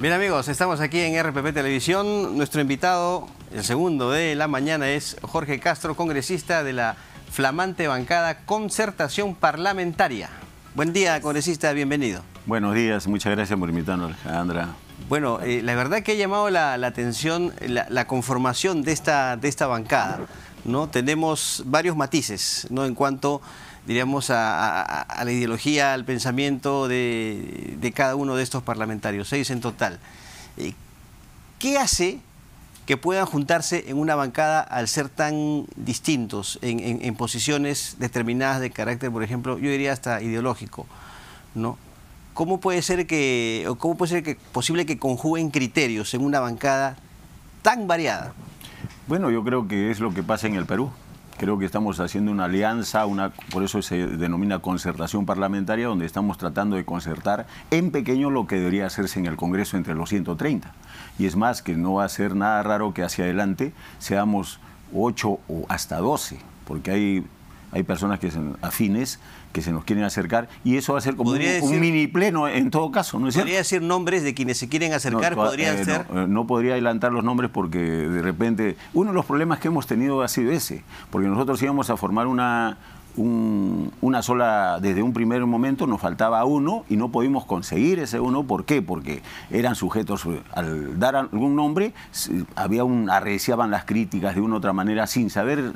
Bien amigos, estamos aquí en RPP Televisión. Nuestro invitado, el segundo de la mañana, es Jorge Castro, congresista de la flamante bancada Concertación Parlamentaria. Buen día, congresista, bienvenido. Buenos días, muchas gracias por invitarnos, Alejandra. Bueno, eh, la verdad que ha llamado la, atención eh, la, conformación de esta, de esta bancada. ¿no? Tenemos varios matices ¿no? en cuanto diríamos, a, la ideología, al pensamiento de, cada uno de estos parlamentarios, seis en total. Eh, ¿Qué hace que puedan juntarse en una bancada al ser tan distintos en, posiciones determinadas de carácter, por ejemplo, yo diría hasta ideológico? ¿no? ¿Cómo puede ser que, cómo puede ser que posible que conjuguen criterios en una bancada tan variada? Bueno, yo creo que es lo que pasa en el Perú. Creo que estamos haciendo una alianza, una, por eso se denomina concertación parlamentaria, donde estamos tratando de concertar en pequeño lo que debería hacerse en el Congreso entre los 130. Y es más, que no va a ser nada raro que hacia adelante seamos 8 o hasta 12, porque hay hay personas que son afines, que se nos quieren acercar, y eso va a ser como un, mini pleno en todo caso, ¿no ¿Podría decir nombres de quienes se quieren acercar? Eh, no, ¿podrían ser? Eh, no, podría adelantar los nombres porque de repente... Uno de los problemas que hemos tenido ha sido ese, porque nosotros íbamos a formar una... una sola, desde un primer momento nos faltaba uno y no pudimos conseguir ese uno. ¿Por qué? Porque eran sujetos, eh, al dar algún nombre, había un, arreciaban las críticas de una u otra manera sin saber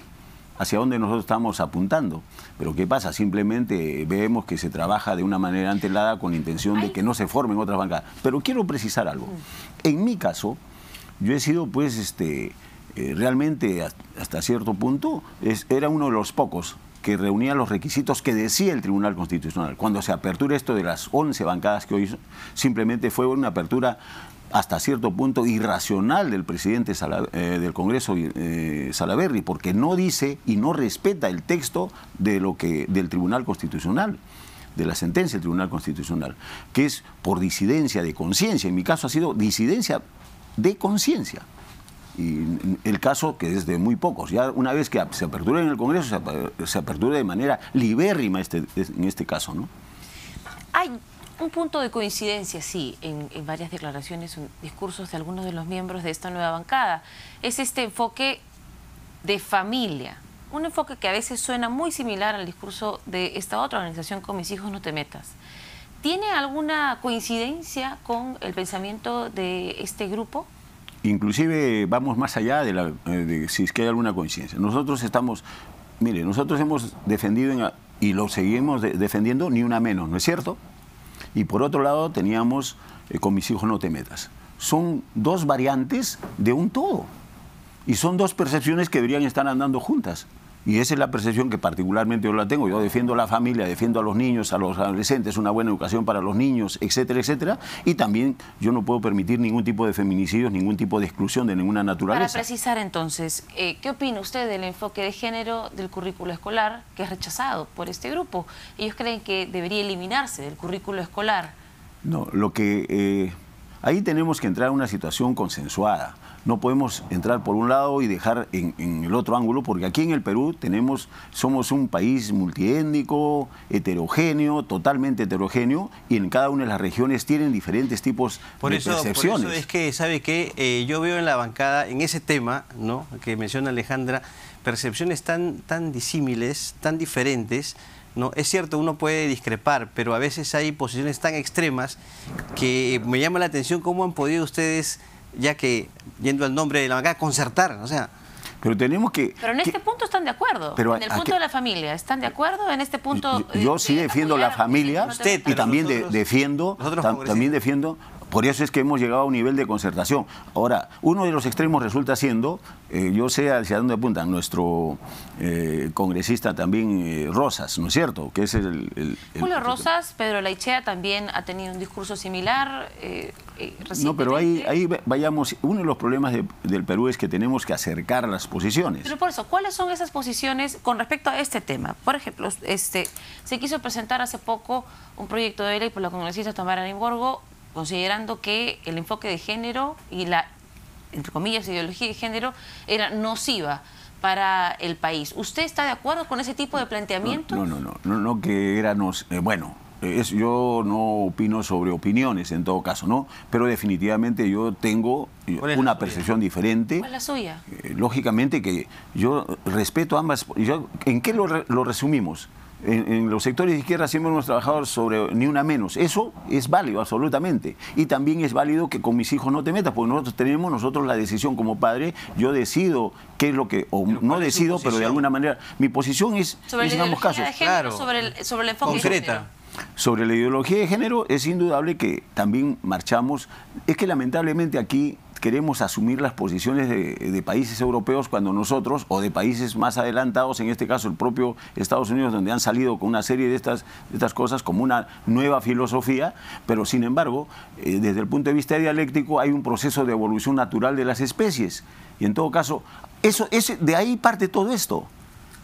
hacia dónde nosotros estamos apuntando. Pero ¿qué pasa? Simplemente vemos que se trabaja de una manera antelada con intención de que no se formen otras bancadas. Pero quiero precisar algo. Mm. En mi caso, yo he sido pues este, eh, realmente hasta cierto punto, era uno de los pocos que reunía los requisitos que decía el Tribunal Constitucional. Cuando se apertura esto de las 11 bancadas que hoy simplemente fue una apertura hasta cierto punto irracional del presidente eh, del Congreso eh, Salaverri, porque no dice y no respeta el texto de lo que, del Tribunal Constitucional de la sentencia del Tribunal Constitucional, que es por disidencia de conciencia, en mi caso ha sido disidencia de conciencia. Y el caso que desde muy pocos. Ya una vez que se apertura en el Congreso, se apertura de manera libérrima este, en este caso, ¿no? Hay un punto de coincidencia, sí, en, en varias declaraciones, en discursos de algunos de los miembros de esta nueva bancada. Es este enfoque de familia. Un enfoque que a veces suena muy similar al discurso de esta otra organización, con mis hijos no te metas. ¿Tiene alguna coincidencia con el pensamiento de este grupo? inclusive vamos más allá de, la, eh, si es que hay alguna conciencia. Nosotros estamos, mire, nosotros hemos defendido y lo seguimos defendiendo ni una menos, ¿no es cierto? Y por otro lado teníamos, eh, con mis hijos no te metas. Son dos variantes de un todo. Y son dos percepciones que deberían estar andando juntas. Y esa es la percepción que particularmente yo la tengo. Yo defiendo a la familia, defiendo a los niños, a los adolescentes, una buena educación para los niños, etcétera, etcétera. Y también yo no puedo permitir ningún tipo de feminicidios, ningún tipo de exclusión de ninguna naturaleza. Para precisar entonces, eh, ¿qué opina usted del enfoque de género del currículo escolar que es rechazado por este grupo? Ellos creen que debería eliminarse del currículo escolar. No, lo que... Eh, ahí tenemos que entrar a una situación consensuada no podemos entrar por un lado y dejar en, el otro ángulo, porque aquí en el Perú tenemos, somos un país multiétnico, heterogéneo, totalmente heterogéneo, y en cada una de las regiones tienen diferentes tipos de percepciones. Por eso es que, ¿sabe qué? Eh, yo veo en la bancada, en ese tema ¿no? que menciona Alejandra, percepciones tan, tan disímiles, tan diferentes, ¿no? Es cierto, uno puede discrepar, pero a veces hay posiciones tan extremas que me llama la atención cómo han podido ustedes ya que, yendo al nombre de la bancada, concertar, o sea... Pero tenemos que... Pero en este punto están de acuerdo, en el punto de la familia, ¿están de acuerdo en este punto? Yo, sí defiendo la familia usted, y también defiendo, también defiendo por eso es que hemos llegado a un nivel de concertación. Ahora, uno de los extremos resulta siendo, eh, yo sé hacia dónde apuntan, nuestro eh, congresista también eh, Rosas, ¿no es cierto? Que es el, Julio Rosas, Pedro Laichea también ha tenido un discurso similar. no, pero ahí, vayamos, uno de los problemas del Perú es que tenemos que acercar las posiciones. Pero por eso, ¿cuáles son esas posiciones con respecto a este tema? Por ejemplo, este, se quiso presentar hace poco un proyecto de ley por la congresista Tamara Limborgo, considerando que el enfoque de género y la, entre comillas, ideología de género era nociva para el país. ¿Usted está de acuerdo con ese tipo de planteamiento? No, no, no, no, no que era, no, eh, bueno, yo no opino sobre opiniones en todo caso, ¿no? Pero definitivamente yo tengo eh, una percepción diferente. ¿Cuál es la suya? Eh, lógicamente que yo respeto ambas. ¿En qué lo, lo resumimos? en, los sectores de izquierda siempre hemos trabajado sobre ni una menos. Eso es válido, absolutamente. Y también es válido que con mis hijos no te metas, porque nosotros tenemos nosotros la decisión como padre. Yo decido qué es lo que, o no decido, pero de alguna manera. Mi posición es, sobre en ambos casos. De género, claro. sobre, el, sobre el enfoque Concreta. sobre la ideología de género es indudable que también marchamos. Es que lamentablemente aquí queremos asumir las posiciones de, países europeos cuando nosotros, o de países más adelantados, en este caso el propio Estados Unidos, donde han salido con una serie de estas, de estas cosas como una nueva filosofía, pero sin embargo, eh, desde el punto de vista dialéctico hay un proceso de evolución natural de las especies. Y en todo caso, eso, es de ahí parte todo esto.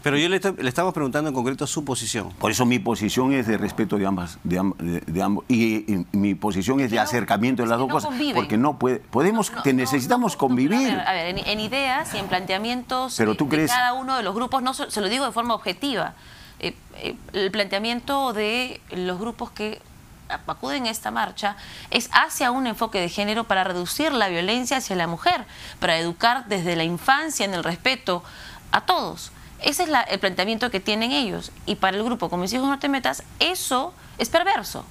Pero yo le, estamos preguntando en concreto su posición. Por eso mi posición es de respeto de ambas, de, ambos, y, mi posición es de acercamiento de las dos cosas. Porque no puede, podemos, necesitamos convivir. a en, ideas y en planteamientos de cada uno de los grupos, no se lo digo de forma objetiva. Eh, eh, el planteamiento de los grupos que acuden a esta marcha es hacia un enfoque de género para reducir la violencia hacia la mujer, para educar desde la infancia en el respeto a todos. Ese es el planteamiento que tienen ellos. Y para el grupo, como mis hijos no te metas, eso es perverso.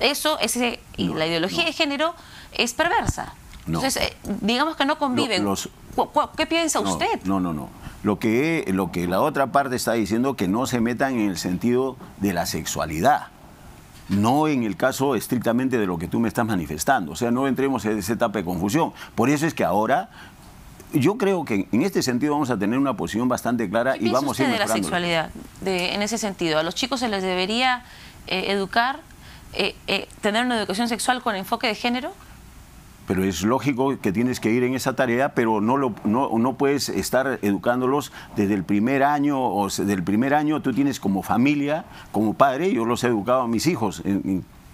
Eso, ese, la ideología de género es perversa. Entonces, eh, digamos que no conviven. ¿Qué piensa usted? No, no, no. Lo que, lo que la otra parte está diciendo que no se metan en el sentido de la sexualidad no en el caso estrictamente de lo que tú me estás manifestando. O sea, no entremos en esa etapa de confusión. Por eso es que ahora yo creo que en este sentido vamos a tener una posición bastante clara y vamos a ir de la sexualidad? De, en ese sentido, ¿a los chicos se les debería eh, educar, eh, eh, tener una educación sexual con enfoque de género? Pero es lógico que tienes que ir en esa tarea, pero no, lo, no, no puedes estar educándolos desde el primer año. O desde el primer año tú tienes como familia, como padre, yo los he educado a mis hijos.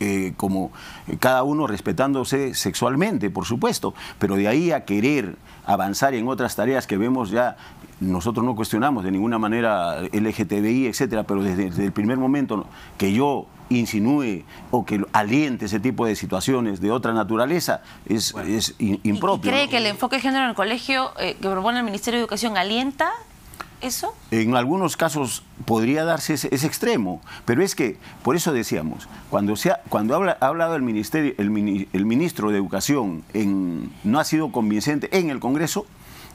Eh, como eh, cada uno respetándose sexualmente, por supuesto, pero de ahí a querer avanzar en otras tareas que vemos ya nosotros no cuestionamos de ninguna manera LGTBI, etcétera, pero desde, el primer momento que yo insinúe o que aliente ese tipo de situaciones de otra naturaleza es, impropio. ¿Y, cree que el enfoque de género en el colegio eh, que propone el Ministerio de Educación alienta en algunos casos podría darse ese, extremo, pero es que, por eso decíamos, cuando, se ha, cuando ha hablado el, ministerio, el, ministro de Educación en, no ha sido convincente en el Congreso,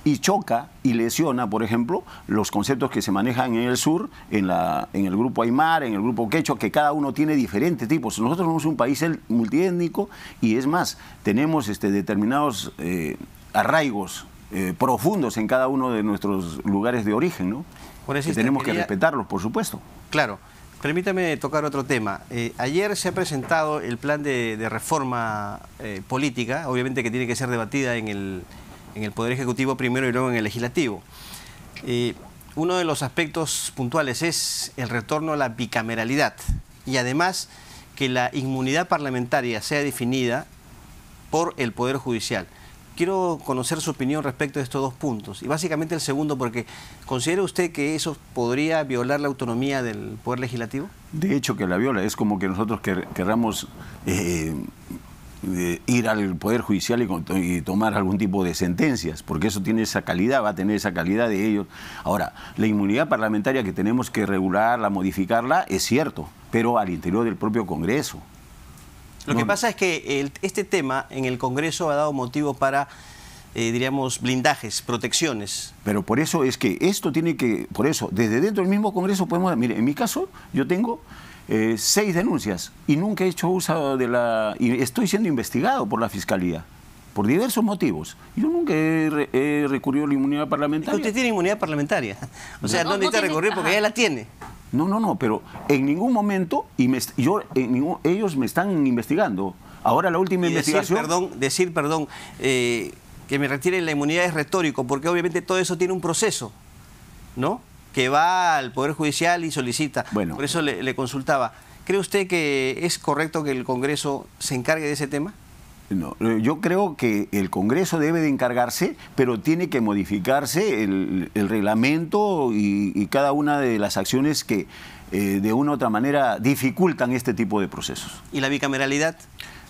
y choca y lesiona, por ejemplo, los conceptos que se manejan en el sur, en, la, en el grupo Aymar, en el grupo Quechua, que cada uno tiene diferentes tipos. Nosotros somos un país multiétnico y es más, tenemos este, determinados eh, arraigos eh, profundos en cada uno de nuestros lugares de origen, ¿no? Por tenemos que respetarlos, por supuesto. Claro. Permítame tocar otro tema. Eh, ayer se ha presentado el plan de, reforma eh, política, obviamente que tiene que ser debatida en el, en el Poder Ejecutivo primero y luego en el Legislativo. uno de los aspectos puntuales es el retorno a la bicameralidad y además que la inmunidad parlamentaria sea definida por el Poder Judicial quiero conocer su opinión respecto de estos dos puntos. Y básicamente el segundo, porque ¿considera usted que eso podría violar la autonomía del Poder Legislativo? De hecho que la viola. Es como que nosotros querramos eh, eh, ir al Poder Judicial y, tomar algún tipo de sentencias, porque eso tiene esa calidad, va a tener esa calidad de ellos. Ahora, la inmunidad parlamentaria que tenemos que regularla, modificarla, es cierto, pero al interior del propio Congreso. Lo que pasa es que este tema en el Congreso ha dado motivo para eh, diríamos, blindajes, protecciones. Pero por eso es que esto tiene que, por eso, desde dentro del mismo Congreso podemos, mire, en mi caso yo tengo eh, seis denuncias y nunca he hecho uso de la, y estoy siendo investigado por la Fiscalía. Por diversos motivos. Yo nunca he, recurrido a la inmunidad parlamentaria. usted tiene inmunidad parlamentaria. O sea, no, necesita recurrir porque ella ya la tiene. No, no, no, pero en ningún momento y yo, ellos me están investigando. Ahora la última investigación... Decir perdón, decir perdón eh, que me retiren la inmunidad es retórico, porque obviamente todo eso tiene un proceso, ¿no? Que va al Poder Judicial y solicita. Bueno. Por eso le consultaba. ¿Cree usted que es correcto que el Congreso se encargue de ese tema? No, eh, yo creo que el Congreso debe de encargarse, pero tiene que modificarse el, reglamento y, cada una de las acciones que eh, de una u otra manera dificultan este tipo de procesos. ¿Y la bicameralidad?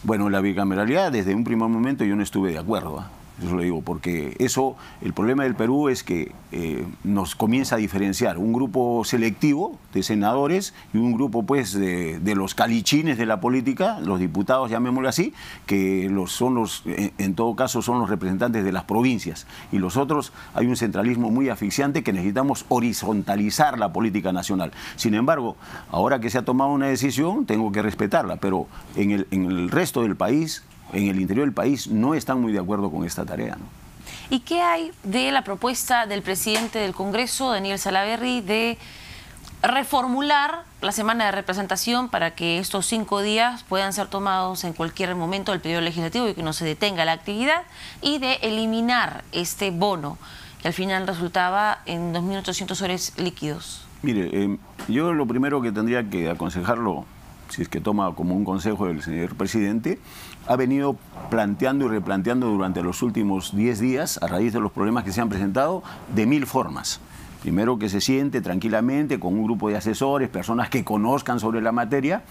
Bueno, la bicameralidad desde un primer momento yo no estuve de acuerdo. Yo lo digo, porque eso, el problema del Perú es que eh, nos comienza a diferenciar un grupo selectivo de senadores y un grupo pues de, de los calichines de la política, los diputados, llamémoslo así, que los, son los, en, todo caso son los representantes de las provincias. Y los otros hay un centralismo muy asfixiante que necesitamos horizontalizar la política nacional. Sin embargo, ahora que se ha tomado una decisión, tengo que respetarla, pero en el, en el resto del país en el interior del país no están muy de acuerdo con esta tarea. ¿Y qué hay de la propuesta del presidente del Congreso, Daniel Salaverry, de reformular la semana de representación para que estos cinco días puedan ser tomados en cualquier momento del periodo legislativo y que no se detenga la actividad, y de eliminar este bono que al final resultaba en 2.800 soles líquidos. Mire, em, yo lo primero que tendría que aconsejarlo, si es que toma como un consejo el señor presidente, ha venido planteando y replanteando durante los últimos 10 días, a raíz de los problemas que se han presentado, de mil formas. Primero que se siente tranquilamente con un grupo de asesores, personas que conozcan sobre la materia,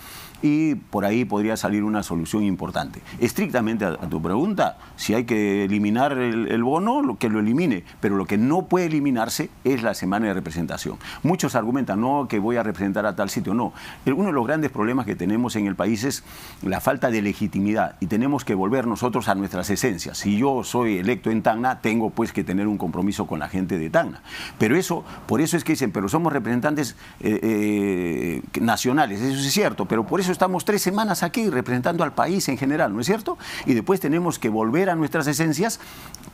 y por ahí podría salir una solución importante. Estrictamente a, tu pregunta, si hay que eliminar el, bono, que lo elimine, pero lo que no puede eliminarse es la semana de representación. Muchos argumentan, no, que voy a representar a tal sitio, no. Uno de los grandes problemas que tenemos en el país es la falta de legitimidad y tenemos que volver nosotros a nuestras esencias. Si yo soy electo en Tacna, tengo pues que tener un compromiso con la gente de Tacna. Pero eso, por eso es que dicen, pero somos representantes eh, eh, nacionales, eso es cierto, pero por eso estamos tres semanas aquí representando al país en general, ¿no es cierto? Y después tenemos que volver a nuestras esencias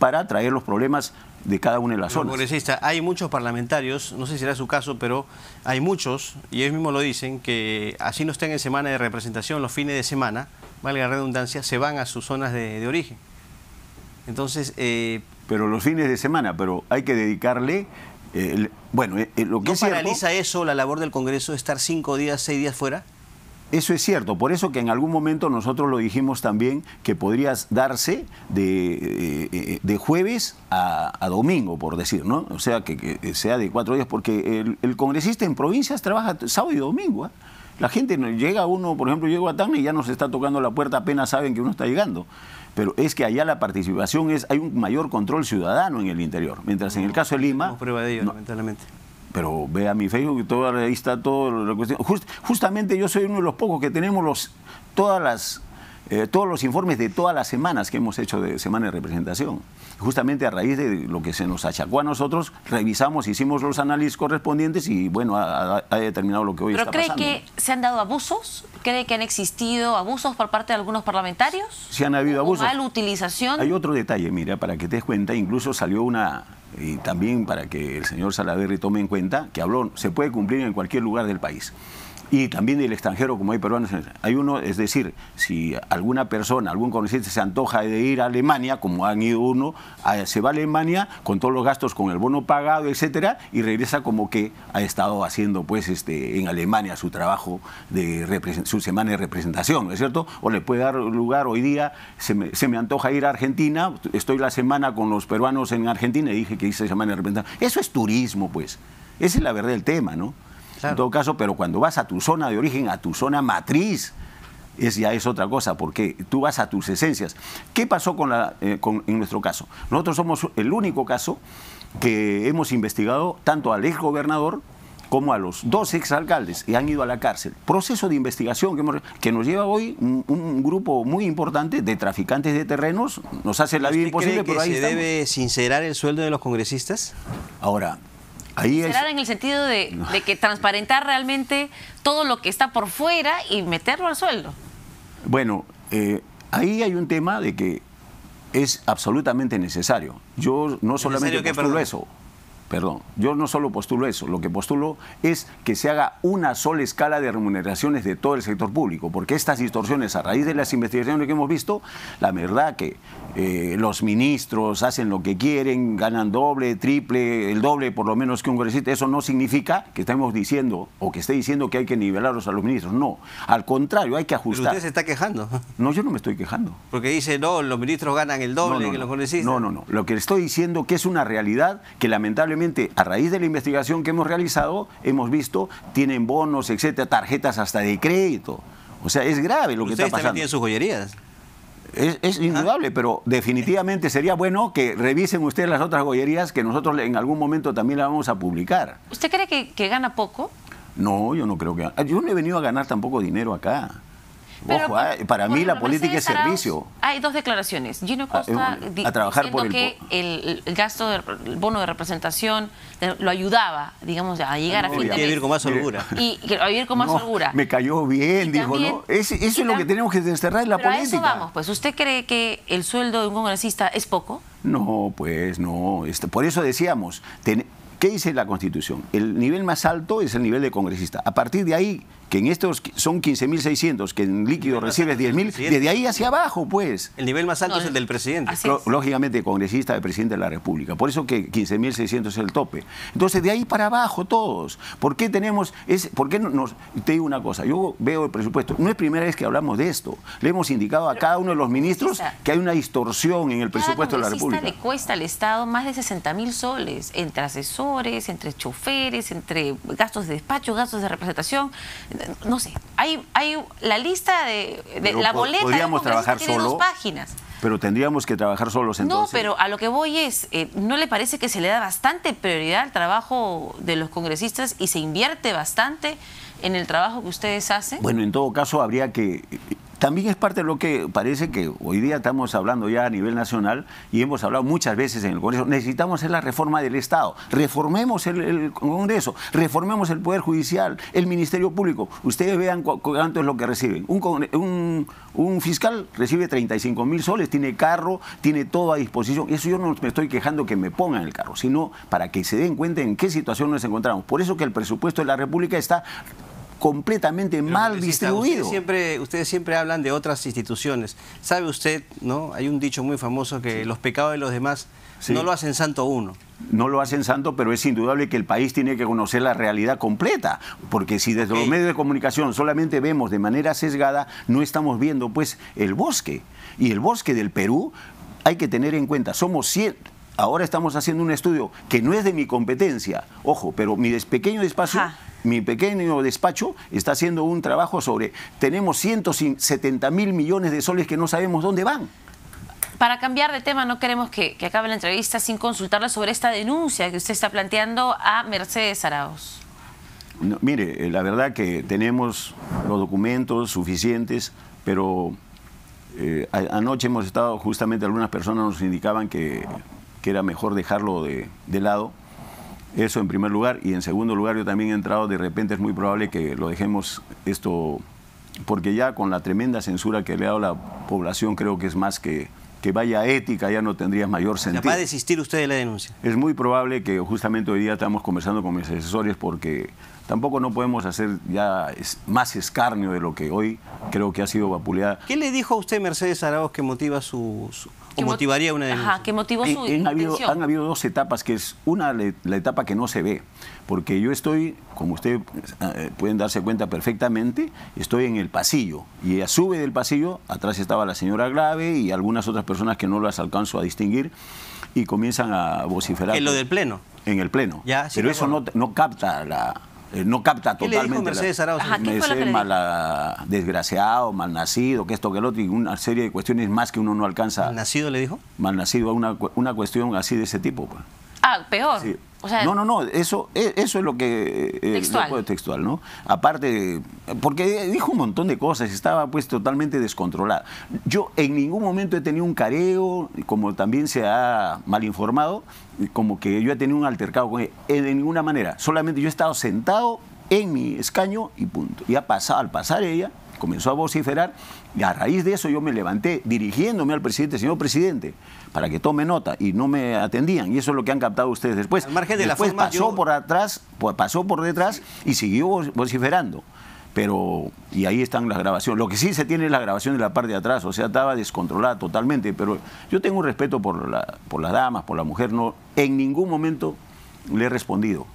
para traer los problemas de cada una de las zonas. Congresista, hay muchos parlamentarios, no sé si será su caso, pero hay muchos, y ellos mismos lo dicen, que así no estén en semana de representación, los fines de semana, valga la redundancia, se van a sus zonas de, origen. Entonces... Eh, pero los fines de semana, pero hay que dedicarle eh, bueno, eh, lo que es eso la labor del Congreso, estar cinco días, seis días fuera? Eso es cierto, por eso que en algún momento nosotros lo dijimos también que podría darse de, eh, eh, jueves a, domingo, por decir, ¿no? O sea, que, sea de cuatro días, porque el, congresista en provincias trabaja sábado y domingo. ¿ah? La gente llega uno, por ejemplo, llego a Tacna y ya nos está tocando la puerta, apenas saben que uno está llegando. Pero es que allá la participación es, hay un mayor control ciudadano en el interior, mientras en el caso de Lima... No prueba de ello, lamentablemente pero vea mi Facebook, toda, ahí está todo. Lo cuestión. justamente yo soy uno de los pocos que tenemos los, todas las eh, todos los informes de todas las semanas que hemos hecho de Semana de Representación. Justamente a raíz de lo que se nos achacó a nosotros, revisamos, hicimos los análisis correspondientes y bueno, ha, determinado lo que hoy está pasando. ¿Cree que se han dado abusos? ¿Cree que han existido abusos por parte de algunos parlamentarios? Sí han habido abusos. ¿Mal utilización? Hay otro detalle, mira, para que te des cuenta, incluso salió una y también para que el señor Salaverri tome en cuenta que habló, se puede cumplir en cualquier lugar del país y también del extranjero, como hay peruanos. Hay uno, es decir, si alguna persona, algún conocido se antoja de ir a Alemania, como han ido uno, se va a Alemania con todos los gastos, con el bono pagado, etcétera, y regresa como que ha estado haciendo, pues, este, en Alemania su trabajo de su semana de representación, ¿no es cierto? O le puede dar lugar hoy día, se me, se me antoja ir a Argentina, estoy la semana con los peruanos en Argentina y dije que hice semana de representación. Eso es turismo, pues. Esa es la verdad del tema, ¿no? en todo caso, pero cuando vas a tu zona de origen, a tu zona matriz, es, ya es otra cosa, porque tú vas a tus esencias. ¿Qué pasó con la, eh, con, en nuestro caso? Nosotros somos el único caso que hemos investigado tanto al exgobernador como a los dos exalcaldes y han ido a la cárcel. Proceso de investigación que, que nos lleva hoy un, grupo muy importante de traficantes de terrenos, nos hace la vida imposible, cree que ahí se debe sincerar el sueldo de los congresistas? Ahora, ¿Será en el sentido de, que transparentar realmente todo lo que está por fuera y meterlo al sueldo? Bueno, eh, ahí hay un tema de que es absolutamente necesario. Yo no solamente postulo eso, perdón, yo no solo postulo eso, lo que postulo es que se haga una sola escala de remuneraciones de todo el sector público, porque estas distorsiones a raíz de las investigaciones que hemos visto, la verdad que eh, los ministros hacen lo que quieren, ganan doble, triple, el doble por lo menos que un congresista, eso no significa que estemos diciendo o que esté diciendo que hay que nivelarlos a los ministros, no, al contrario, hay que ajustar. usted se está quejando? No, yo no me estoy quejando. Porque dice, no, los ministros ganan el doble que los congresistas. No, no, no, lo que le estoy diciendo que es una realidad que lamentablemente a raíz de la investigación que hemos realizado, hemos visto, tienen bonos, etcétera, tarjetas hasta de crédito. O sea, es grave lo que está pasando. Ustedes también tienen sus joyerías. Es, ah. indudable, pero definitivamente sería bueno que revisen ustedes las otras joyerías que nosotros en algún momento también las vamos a publicar. ¿Usted cree que, que, gana poco? No, yo no creo que... Yo no he venido a ganar tampoco dinero acá. Ojo, para mí la política es servicio. Hay dos declaraciones. Gino ah, Costa a, el... que el, gasto del bono de representación lo ayudaba, digamos, a llegar a fin de mes. vivir con más holgura. Y, a vivir con más holgura. Me cayó bien, dijo, eso es lo que tenemos que desterrar en la política. vamos, pues. ¿Usted cree que el sueldo de un congresista es poco? No, pues no. Este, por eso decíamos, ¿qué dice la Constitución? El nivel más alto es el nivel de congresista. A partir de ahí que en estos son 15.600, que en líquido recibes 10.000, desde ahí hacia abajo, pues. El nivel más alto es el del presidente. Lógicamente, congresista de presidente de la República. Por eso que 15.600 es el tope. Entonces, de ahí para abajo todos. ¿Por qué tenemos por qué te digo una cosa, yo veo el presupuesto, no es primera vez que hablamos de esto. Le hemos indicado a cada uno de los ministros que hay una distorsión en el presupuesto de la República. le cuesta al Estado más de 60.000 soles entre asesores, entre choferes, entre gastos de despacho, gastos de representación no sé, hay, hay la lista de, la boleta podríamos de trabajar tiene dos páginas. Pero tendríamos que trabajar solos entonces. No, pero a lo que voy es, eh, ¿no le parece que se le da bastante prioridad al trabajo de los congresistas y se invierte bastante? en el trabajo que ustedes hacen? Bueno, en todo caso habría que también es parte de lo que parece que hoy día estamos hablando ya a nivel nacional y hemos hablado muchas veces en el Congreso. Necesitamos hacer la reforma del Estado. Reformemos el, Congreso, reformemos el Poder Judicial, el Ministerio Público. Ustedes vean cuánto es lo que reciben. Un, un fiscal recibe 35 mil soles, tiene carro, tiene todo a disposición. Eso yo no me estoy quejando que me pongan el carro, sino para que se den cuenta en qué situación nos encontramos. Por eso que el presupuesto de la República está completamente mal distribuido. siempre, ustedes siempre hablan de otras instituciones. ¿Sabe usted, no? Hay un dicho muy famoso que los pecados de los demás no lo hacen santo uno. No lo hacen santo, pero es indudable que el país tiene que conocer la realidad completa, porque si desde los medios de comunicación solamente vemos de manera sesgada, no estamos viendo pues el bosque. Y el bosque del Perú hay que tener en cuenta, somos siete. ahora estamos haciendo un estudio que no es de mi competencia, ojo, pero mi pequeño espacio mi pequeño despacho está haciendo un trabajo sobre, tenemos 170 mil millones de soles que no sabemos dónde van para cambiar de tema, no queremos que, acabe la entrevista sin consultarla sobre esta denuncia que usted está planteando a Mercedes Araos. mire, eh, la verdad que tenemos los documentos suficientes, pero eh, anoche hemos estado, justamente algunas personas nos indicaban que, era mejor dejarlo de, de lado eso en primer lugar. Y en segundo lugar, yo también he entrado, de repente es muy probable que lo dejemos esto, porque ya con la tremenda censura que le ha dado la población, creo que es más que, que vaya ética, ya no tendría mayor sentido. ¿Va a desistir usted de la denuncia? Es muy probable que justamente hoy día estamos conversando con mis asesores porque tampoco no podemos hacer ya más escarnio de lo que hoy creo que ha sido vapuleada. ¿Qué le dijo a usted Mercedes Araoz que motiva su, ¿Qué motivaría una Ajá, que motivó su habido, Han habido dos etapas, que es una, la etapa que no se ve, porque yo estoy, como ustedes eh, pueden darse cuenta perfectamente, estoy en el pasillo, y ella sube del pasillo, atrás estaba la señora grave y algunas otras personas que no las alcanzo a distinguir, y comienzan a vociferar. En lo del pleno. En el pleno. Pero eso no, no capta la, eh, no capta totalmente. Le dijo Mercedes Arauz? Mercedes desgraciado, malnacido, que esto, que lo otro, y una serie de cuestiones más que uno no alcanza. nacido le dijo? Malnacido, una, una cuestión así de ese tipo. Pues. Ah, peor no, no, no, eso, e, eso es lo que... es eh, eh, textual. textual, ¿no? Aparte, porque dijo un montón de cosas, estaba pues totalmente descontrolada. Yo en ningún momento he tenido un careo, como también se ha mal informado, como que yo he tenido un altercado con él, de ninguna manera. Solamente yo he estado sentado en mi escaño y punto. Y ha pasado, al pasar ella, comenzó a vociferar y a raíz de eso yo me levanté dirigiéndome al presidente, señor presidente, para que tome nota y no me atendían. Y eso es lo que han captado ustedes después. Al margen de la forma, pasó por atrás, pues, pasó por detrás y siguió vociferando pero y ahí están las grabaciones. Lo que sí se tiene es la grabación de la parte de atrás, o sea, estaba descontrolada totalmente, pero yo tengo un respeto por, la, por las damas, por la mujer, no, en ningún momento le he respondido.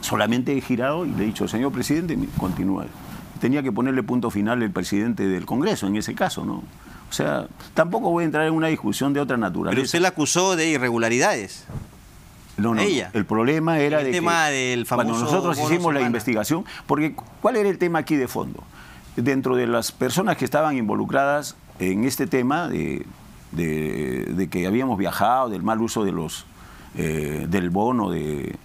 Solamente he girado y le he dicho, señor presidente, continúa. Tenía que ponerle punto final el presidente del Congreso en ese caso, ¿no? O sea, tampoco voy a entrar en una discusión de otra naturaleza. Pero usted la acusó de irregularidades. No, no. Ella. El problema era el tema del famoso cuando nosotros hicimos la investigación, porque ¿cuál era el tema aquí de fondo? Dentro de las personas que estaban involucradas en este tema de, que habíamos viajado, del mal uso de los eh, del bono de,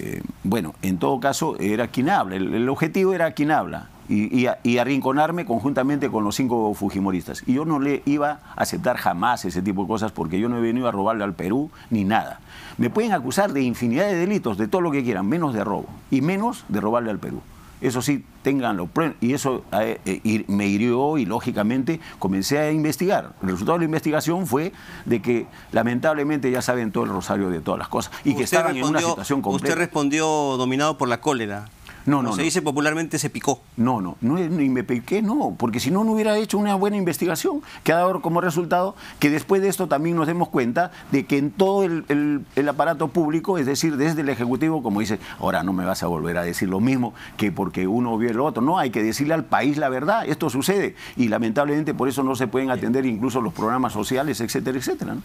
eh, bueno, en todo caso era quien habla, el, objetivo era quien habla. Y, y, arrinconarme conjuntamente con los cinco fujimoristas. Y yo no le iba a aceptar jamás ese tipo de cosas porque yo no he venido a robarle al Perú ni nada. Me pueden acusar de infinidad de delitos, de todo lo que quieran, menos de robo y menos de robarle al Perú. Eso sí, tenganlo. Y eso eh, eh, me hirió y lógicamente comencé a investigar. El resultado de la investigación fue de que lamentablemente ya saben todo el rosario de todas las cosas y que estaban en una situación Usted respondió dominado por la cólera. No, no. se dice popularmente se picó. No, no, no, ni me piqué, no, porque si no, no hubiera hecho una buena investigación que ha dado como resultado que después de esto también nos demos cuenta de que en todo el, aparato público, es decir, desde el Ejecutivo, como dice, ahora no me vas a volver a decir lo mismo que porque uno vio el otro. No, hay que decirle al país la verdad, esto sucede y lamentablemente por eso no se pueden atender incluso los programas sociales, etcétera, etcétera.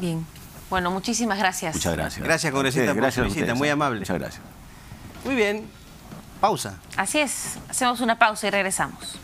Bien. Bueno, muchísimas gracias. Muchas gracias. Gracias, congresista, gracias por Muy amable. Muchas gracias. Muy bien, pausa. Así es, hacemos una pausa y regresamos.